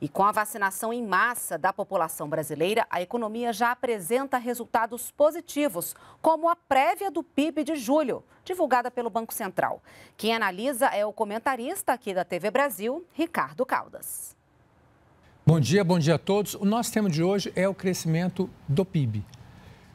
E com a vacinação em massa da população brasileira, a economia já apresenta resultados positivos, como a prévia do PIB de julho, divulgada pelo Banco Central. Quem analisa é o comentarista aqui da TV Brasil, Ricardo Caldas. Bom dia, bom dia a todos. O nosso tema de hoje é o crescimento do PIB.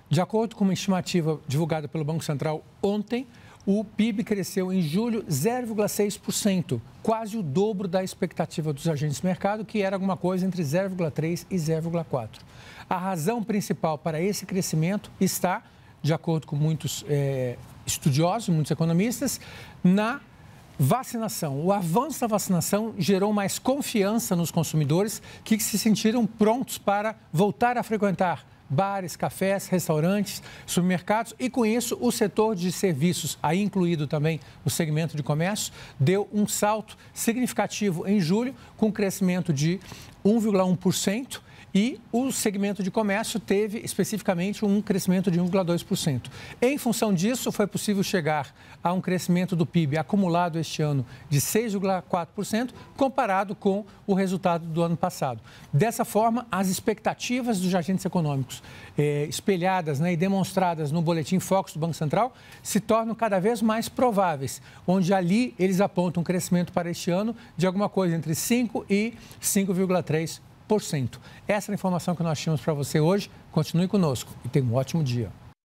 De acordo com uma estimativa divulgada pelo Banco Central ontem, o PIB cresceu em julho 0,6%, quase o dobro da expectativa dos agentes de mercado, que era alguma coisa entre 0,3% e 0,4%. A razão principal para esse crescimento está, de acordo com muitos é, estudiosos, muitos economistas, na vacinação. O avanço da vacinação gerou mais confiança nos consumidores que se sentiram prontos para voltar a frequentar bares, cafés, restaurantes, supermercados e com isso o setor de serviços, aí incluído também o segmento de comércio, deu um salto significativo em julho com crescimento de 1,1% e o segmento de comércio teve especificamente um crescimento de 1,2%. Em função disso, foi possível chegar a um crescimento do PIB acumulado este ano de 6,4%, comparado com o resultado do ano passado. Dessa forma, as expectativas dos agentes econômicos eh, espelhadas né, e demonstradas no boletim Focus do Banco Central se tornam cada vez mais prováveis, onde ali eles apontam um crescimento para este ano de alguma coisa entre 5% e 5,3%. Essa é a informação que nós tínhamos para você hoje. Continue conosco e tenha um ótimo dia.